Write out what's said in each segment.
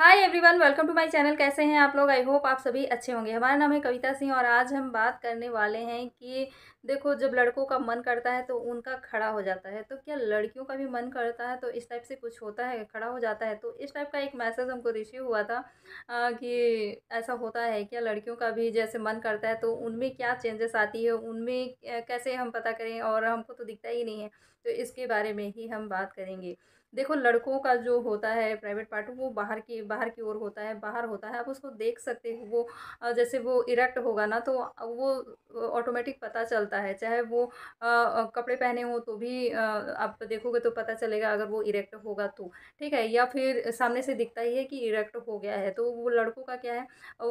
hi everyone welcome to my channel कैसे हैं आप लोग आई होप आप सभी अच्छे होंगे हमारा नाम है कविता सिंह और आज हम बात करने वाले हैं कि देखो जब लड़कों का मन करता है तो उनका खड़ा हो जाता है तो क्या लड़कियों का भी मन करता है तो इस टाइप से कुछ होता है खड़ा हो जाता है तो इस टाइप का एक मैसेज हमको रिसीव हुआ था आ, कि ऐसा होता है क्या लड़कियों का भी जैसे मन करता है तो उनमें क्या चेंजेस आती है उनमें कैसे हम पता करें और हमको तो दिखता ही नहीं है तो इसके बारे में ही हम बात करेंगे देखो लड़कों का जो होता है प्राइवेट पार्ट वो बाहर की बाहर की ओर होता है बाहर होता है आप उसको देख सकते हो वो जैसे वो इरेक्ट होगा ना तो वो ऑटोमेटिक पता चलता है चाहे वो आ, कपड़े पहने हो तो भी आ, आप देखोगे तो पता चलेगा अगर वो इरेक्ट होगा तो ठीक है या फिर सामने से दिखता ही है कि इरेक्ट हो गया है तो वो लड़कों का क्या है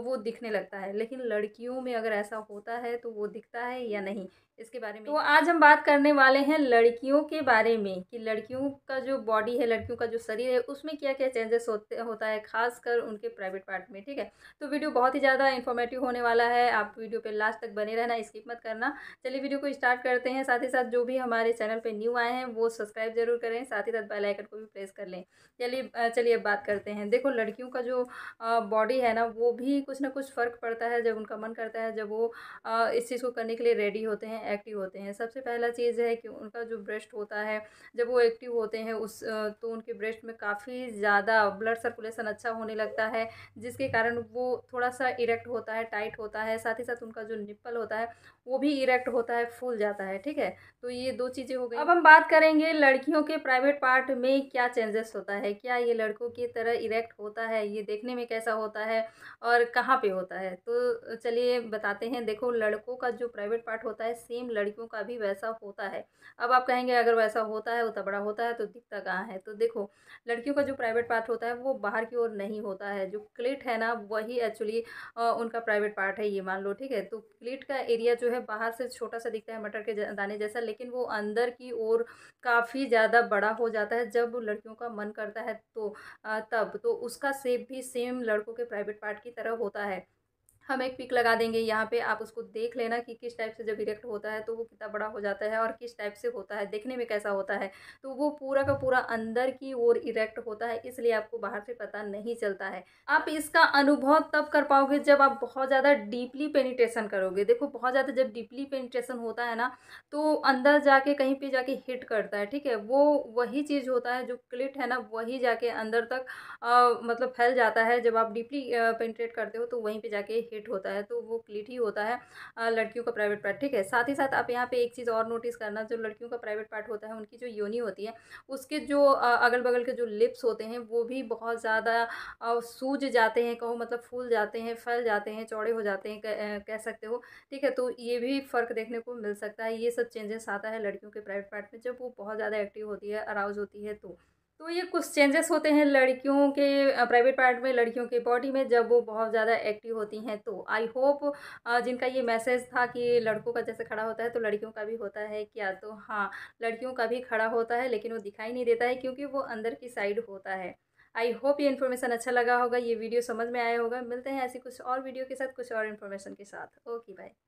वो दिखने लगता है लेकिन लड़कियों में अगर ऐसा होता है तो वो दिखता है या नहीं इसके बारे में तो आज हम बात करने वाले हैं लड़कियों के बारे में कि लड़कियों का जो बॉडी है लड़कियों का जो शरीर है उसमें क्या क्या चेंजेस होते होता है खासकर उनके प्राइवेट पार्ट में ठीक है तो वीडियो बहुत ही ज़्यादा इन्फॉर्मेटिव होने वाला है आप वीडियो पर लास्ट तक बने रहना स्किप मत करना चलिए वीडियो को स्टार्ट करते हैं साथ ही साथ जो भी हमारे चैनल पर न्यू आए हैं वो सब्सक्राइब जरूर करें साथ ही साथ बेलाइकन को भी प्रेस कर लें चलिए चलिए अब बात करते हैं देखो लड़कियों का जो बॉडी है ना वो भी कुछ ना कुछ फ़र्क पड़ता है जब उनका मन करता है जब वो इस चीज़ को करने के लिए रेडी होते हैं एक्टिव होते हैं सबसे पहला चीज़ है कि उनका जो ब्रश ब्रेस्ट होता है जब वो एक्टिव होते हैं उस तो उनके ब्रेस्ट में काफ़ी ज़्यादा ब्लड सर्कुलेशन अच्छा होने लगता है जिसके कारण वो थोड़ा सा इरेक्ट होता है टाइट होता है साथ ही साथ उनका जो निप्पल होता है वो भी इरेक्ट होता है फूल जाता है ठीक है तो ये दो चीज़ें हो गई अब हम बात करेंगे लड़कियों के प्राइवेट पार्ट में क्या चेंजेस होता है क्या ये लड़कों की तरह इरेक्ट होता है ये देखने में कैसा होता है और कहाँ पे होता है तो चलिए बताते हैं देखो लड़कों का जो प्राइवेट पार्ट होता है सेम लड़कियों का भी वैसा होता है अब आप कहेंगे अगर वैसा होता है उतना बड़ा होता है तो दिखता कहाँ है तो देखो लड़कियों का जो प्राइवेट पार्ट होता है वो बाहर की ओर नहीं होता है जो क्लिट है ना वही एक्चुअली उनका प्राइवेट पार्ट है ये मान लो ठीक है तो क्लिट का एरिया जो है बाहर से छोटा सा दिखता है मटर के दाने जैसा लेकिन वो अंदर की ओर काफ़ी ज़्यादा बड़ा हो जाता है जब लड़कियों का मन करता है तो तब तो उसका सेप भी सेम लड़कों के प्राइवेट पार्ट की तरह होता है हम एक पिक लगा देंगे यहाँ पे आप उसको देख लेना कि किस टाइप से जब इरेक्ट होता है तो वो कितना बड़ा हो जाता है और किस टाइप से होता है देखने में कैसा होता है तो वो पूरा का पूरा अंदर की ओर इरेक्ट होता है इसलिए आपको बाहर से पता नहीं चलता है आप इसका अनुभव तब कर पाओगे जब आप बहुत ज़्यादा डीपली पेनिट्रेशन करोगे देखो बहुत ज़्यादा जब डीपली पेनिट्रेशन होता है ना तो अंदर जाके कहीं पर जाके हिट करता है ठीक है वो वही चीज़ होता है जो क्लिट है ना वही जाके अंदर तक मतलब फैल जाता है जब आप डीपली पेनिट्रेट करते हो तो वहीं पर जाके हिट क्लिट होता है तो वो क्लिट ही होता है लड़कियों का प्राइवेट पार्ट ठीक है साथ ही साथ आप यहाँ पे एक चीज़ और नोटिस करना जो लड़कियों का प्राइवेट पार्ट होता है उनकी जो योनी होती है उसके जो अगल बगल के जो लिप्स होते हैं वो भी बहुत ज़्यादा सूज जाते हैं कहो मतलब फूल जाते हैं फैल जाते हैं चौड़े हो जाते हैं कह सकते हो ठीक है तो ये भी फ़र्क देखने को मिल सकता है ये सब चेंजेस आता है लड़कियों के प्राइवेट पार्ट में जब वो बहुत ज़्यादा एक्टिव होती है अराउज होती है तो तो ये कुछ चेंजेस होते हैं लड़कियों के प्राइवेट पार्ट में लड़कियों के बॉडी में जब वो बहुत ज़्यादा एक्टिव होती हैं तो आई होप जिनका ये मैसेज था कि लड़कों का जैसे खड़ा होता है तो लड़कियों का भी होता है क्या तो हाँ लड़कियों का भी खड़ा होता है लेकिन वो दिखाई नहीं देता है क्योंकि वो अंदर की साइड होता है आई होप ये इन्फॉर्मेशन अच्छा लगा होगा ये वीडियो समझ में आया होगा मिलते हैं ऐसी कुछ और वीडियो के साथ कुछ और इन्फॉर्मेशन के साथ ओके बाय